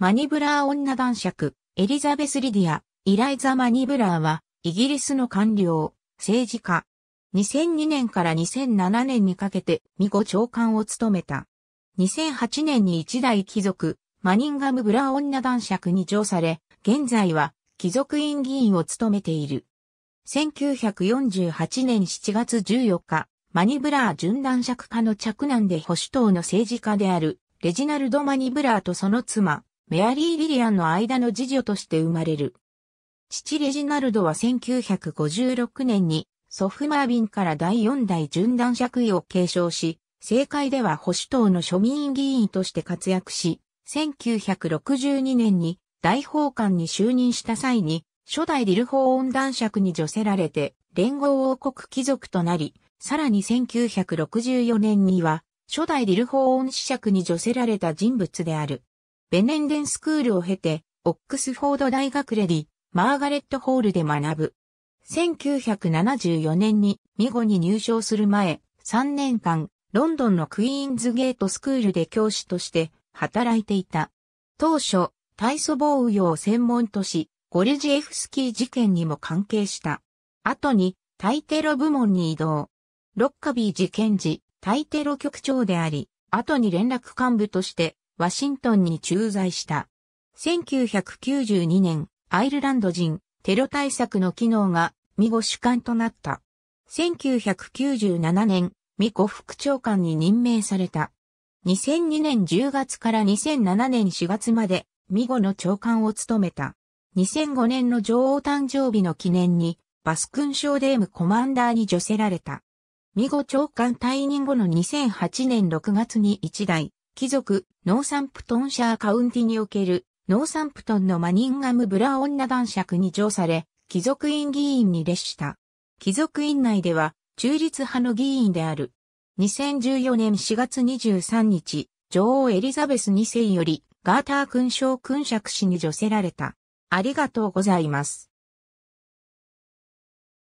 マニブラー女男爵、エリザベス・リディア、イライザ・マニブラーは、イギリスの官僚、政治家。2002年から2007年にかけて、ミコ長官を務めた。2008年に一代貴族、マニンガム・ブラー女男爵に上され、現在は、貴族院議員を務めている。1948年7月14日、マニブラー準男爵家の嫡男で保守党の政治家である、レジナルド・マニブラーとその妻、メアリー・リリアンの間の次女として生まれる。父レジナルドは1956年に祖父マービンから第4代順男爵位を継承し、政界では保守党の庶民議員として活躍し、1962年に大法官に就任した際に、初代リル法音男爵に除せられて、連合王国貴族となり、さらに1964年には、初代リル法音子爵に除せられた人物である。ベネンデンスクールを経て、オックスフォード大学レディ、マーガレットホールで学ぶ。1974年にミゴに入賞する前、3年間、ロンドンのクイーンズゲートスクールで教師として働いていた。当初、体組防御を専門とし、ゴルジエフスキー事件にも関係した。後に、対テロ部門に移動。ロッカビー事件時、対テロ局長であり、後に連絡幹部として、ワシントンに駐在した。1992年、アイルランド人、テロ対策の機能が、ミゴ主管となった。1997年、ミコ副長官に任命された。2002年10月から2007年4月まで、ミゴの長官を務めた。2005年の女王誕生日の記念に、バス勲章デームコマンダーに除せられた。ミゴ長官退任後の2008年6月に1台、貴族、ノーサンプトンシャーカウンティにおける、ノーサンプトンのマニンガム・ブラ女男爵に上され、貴族院議員に列した。貴族院内では、中立派の議員である。2014年4月23日、女王エリザベス2世より、ガーター勲章勲爵氏に助せられた。ありがとうございます。